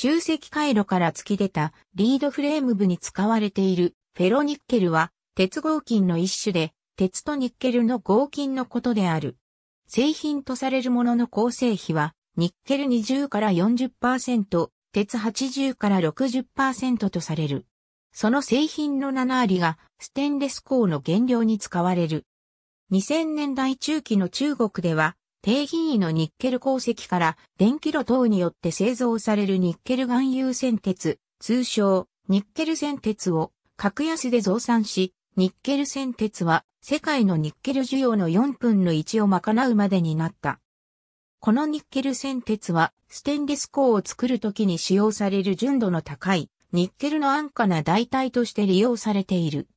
集積回路から突き出たリードフレーム部に使われているフェロニッケルは鉄合金の一種で鉄とニッケルの合金のことである。製品とされるものの構成比はニッケル20から40%、鉄80から60%とされる。その製品の7割がステンレス鋼の原料に使われる。2000年代中期の中国では低品位のニッケル鉱石から電気炉等によって製造されるニッケル含有線鉄、通称ニッケル線鉄を格安で増産し、ニッケル線鉄は世界のニッケル需要の4分の1を賄うまでになった。このニッケル線鉄はステンレス鋼を作るときに使用される純度の高いニッケルの安価な代替として利用されている。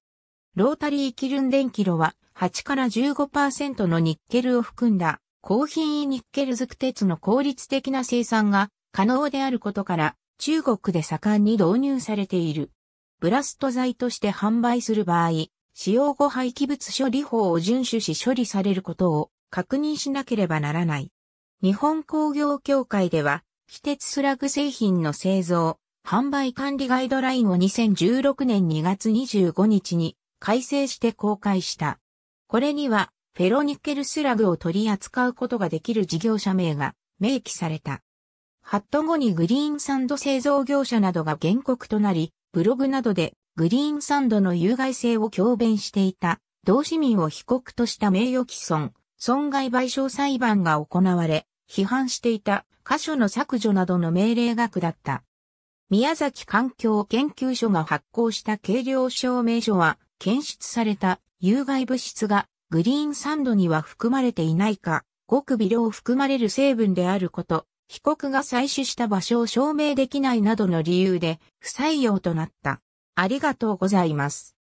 ロータリーキルン電気炉は8から15%のニッケルを含んだ高品位ニッケル属鉄の効率的な生産が可能であることから、中国で盛んに導入されている。ブラスト剤として販売する場合、使用後廃棄物処理法を遵守し処理されることを確認しなければならない。日本工業協会では、非鉄スラグ製品の製造、販売管理ガイドラインを2016年2月25日に改正して公開した。これにはフェロニケルスラグを取り扱うことができる事業者名が明記された。ハット後にグリーンサンド製造業者などが原告となり、ブログなどでグリーンサンドの有害性を強弁していた、同市民を被告とした名誉毀損、損害賠償裁判が行われ、批判していた箇所の削除などの命令が下った。宮崎環境研究所が発行した計量証明書は、検出された有害物質がグリーンサンドには含まれていないか、ごく微量含まれる成分であること、被告が採取した場所を証明できないなどの理由で不採用となった。ありがとうございます。